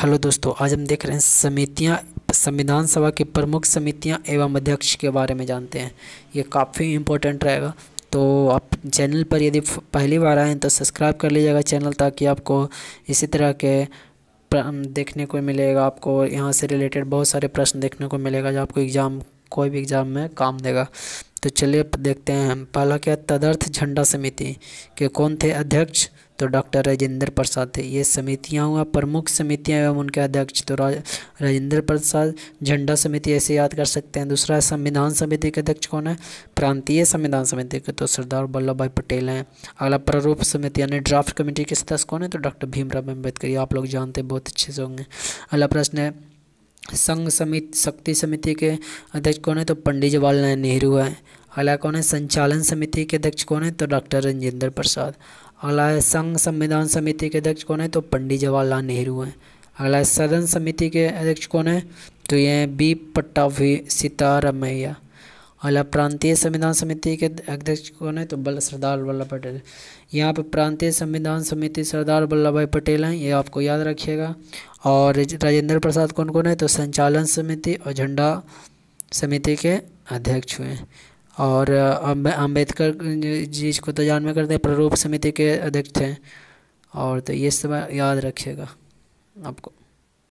hello दोस्तों आज हम देख रहे हैं समितियां संविधान सभा की प्रमुख समितियां एवं अध्यक्ष के बारे में जानते हैं ये काफ़ी इम्पोर्टेंट रहेगा तो आप चैनल पर यदि पहली बार आएँ तो सब्सक्राइब कर लीजिएगा चैनल ताकि आपको इसी तरह के देखने को मिलेगा आपको यहाँ से रिलेटेड बहुत सारे प्रश्न देखने को मिलेगा जो आपको एग्ज़ाम कोई भी एग्ज़ाम में काम देगा तो चलिए देखते हैं हम पहला क्या तदर्थ झंडा समिति के कौन थे अध्यक्ष तो डॉक्टर राजेंद्र प्रसाद थे ये समितियाँ हुआ प्रमुख समितियाँ एवं उनके अध्यक्ष तो राजेंद्र प्रसाद झंडा समिति ऐसे याद कर सकते हैं दूसरा संविधान समिति के अध्यक्ष कौन है प्रांतीय संविधान समिति के तो सरदार वल्लभ भाई पटेल हैं अगला प्रारूप समिति यानी ड्राफ्ट कमेटी के सदस्य कौन है तो डॉक्टर भीमराव अम्बेडकर आप लोग जानते बहुत अच्छे से होंगे अगला प्रश्न है संघ समिति शक्ति समिति के अध्यक्ष कौन है तो पंडित जवाहरलाल नेहरू है अगला कौन है संचालन समिति के अध्यक्ष कौन है तो डॉक्टर रंजेंद्र प्रसाद अगला है संघ संविधान समिति के अध्यक्ष कौन है तो पंडित जवाहरलाल नेहरू हैं अगला सदन समिति के अध्यक्ष कौन है तो ये बी पट्टा सीतारमैया अला प्रांतीय संविधान समिति के अध्यक्ष कौन है तो बल सरदार वल्लभ पटेल यहाँ पर प्रांतीय संविधान समिति सरदार वल्लभ भाई पटेल हैं ये आपको याद रखिएगा और राजेंद्र प्रसाद कौन कौन है तो संचालन समिति और झंडा समिति के अध्यक्ष हुए और अम्बेडकर जी को तो जान में करते हैं प्ररूप समिति के अध्यक्ष हैं और तो ये सब याद रखिएगा आपको